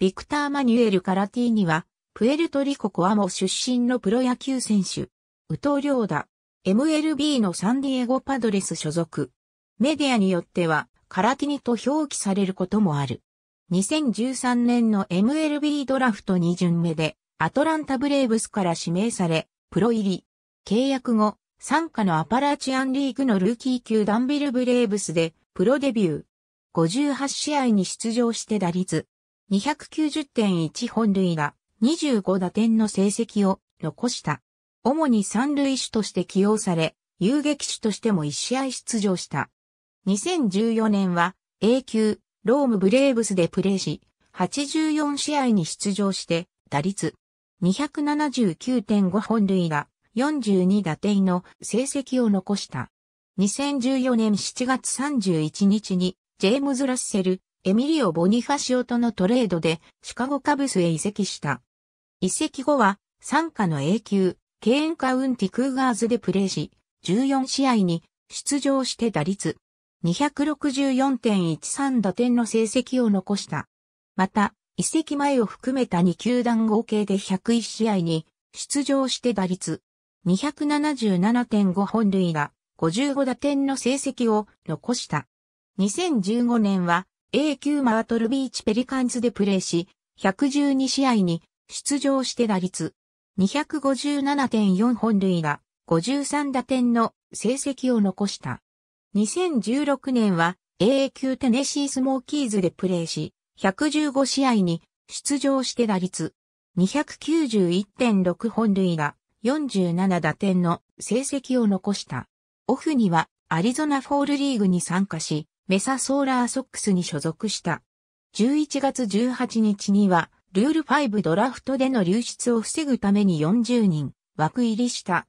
ビクター・マニュエル・カラティーニは、プエルトリココアモ出身のプロ野球選手、ウトリョーダ、MLB のサンディエゴパドレス所属。メディアによっては、カラティニと表記されることもある。2013年の MLB ドラフト2巡目で、アトランタブレーブスから指名され、プロ入り。契約後、参加のアパラチアンリーグのルーキー級ダンビルブレーブスで、プロデビュー。58試合に出場して打率、290.1本塁打、25打点の成績を残した。主に三塁手として起用され、遊撃手としても1試合出場した。2014年は A 級ロームブレーブスでプレーし、84試合に出場して、打率279.5本塁打、42打点の成績を残した。2014年7月31日にジェームズ・ラッセル、エミリオ・ボニファシオとのトレードでシカゴカブスへ移籍した。移籍後は、参加の A 級、ケーンカウンティ・クーガーズでプレーし、14試合に出場して打率264.13打点の成績を残した。また、移籍前を含めた2球団合計で101試合に出場して打率277.5本塁打55打点の成績を残した。2015年は a 級マートルビーチペリカンズでプレーし、112試合に出場して打率257.4本塁打、53打点の成績を残した。2016年は AA 級テネシースモーキーズでプレーし、115試合に出場して打率291.6本塁打、47打点の成績を残した。オフにはアリゾナフォールリーグに参加し、メサソーラーソックスに所属した。11月18日には、ルール5ドラフトでの流出を防ぐために40人枠入りした。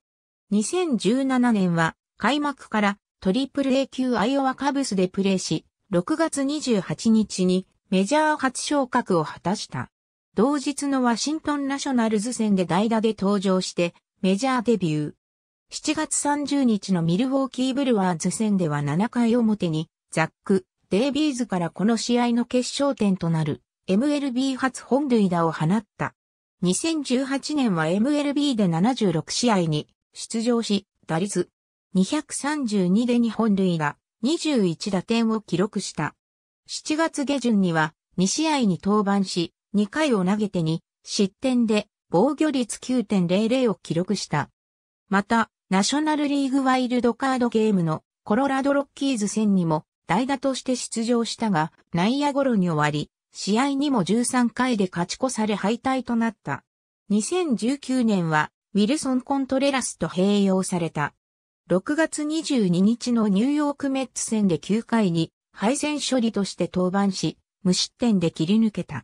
2017年は開幕からトリプル A 級アイオワカブスでプレーし、6月28日にメジャー初昇格を果たした。同日のワシントンナショナルズ戦で代打で登場してメジャーデビュー。7月30日のミルウォーキーブルワーズ戦では7回表にザック・デイビーズからこの試合の決勝点となる MLB 初本塁打を放った。2018年は MLB で76試合に出場し、打率232で2本塁打、21打点を記録した。7月下旬には2試合に登板し、2回を投げて2失点で防御率9.00を記録した。また、ナショナルリーグワイルドカードゲームのコロラドロッキーズ戦にも代打として出場したが、内野ゴロに終わり、試合にも13回で勝ち越され敗退となった。2019年は、ウィルソン・コントレラスと併用された。6月22日のニューヨークメッツ戦で9回に敗戦処理として登板し、無失点で切り抜けた。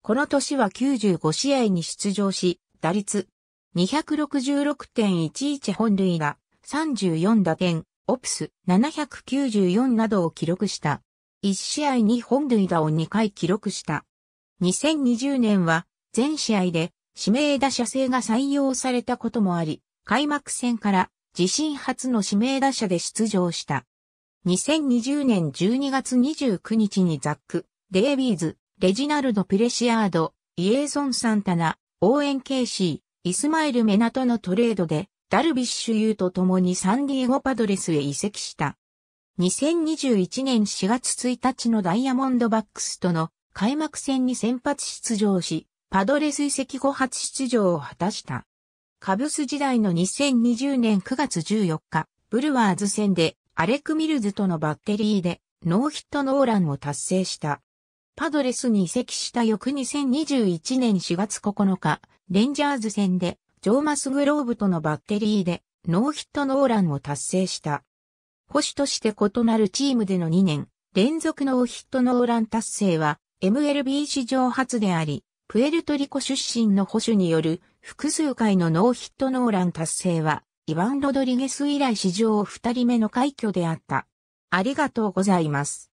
この年は95試合に出場し、打率266.11本塁打、34打点、オプス794などを記録した。1試合に本塁打を2回記録した。2020年は全試合で指名打者制が採用されたこともあり、開幕戦から自身初の指名打者で出場した。2020年12月29日にザック、デイビーズ、レジナルド・プレシアード、イエーソン・サンタナ、オーエン・ケイシー、イスマイル・メナとのトレードでダルビッシュ有と共にサンディエゴパドレスへ移籍した。2021年4月1日のダイヤモンドバックスとの開幕戦に先発出場し、パドレス移籍後初出場を果たした。カブス時代の2020年9月14日、ブルワーズ戦でアレク・ミルズとのバッテリーでノーヒットノーランを達成した。パドレスに移籍した翌2021年4月9日、レンジャーズ戦でジョーマス・グローブとのバッテリーでノーヒットノーランを達成した。保守として異なるチームでの2年連続ノーヒットノーラン達成は MLB 史上初であり、プエルトリコ出身の保守による複数回のノーヒットノーラン達成は、イァン・ロドリゲス以来史上2人目の快挙であった。ありがとうございます。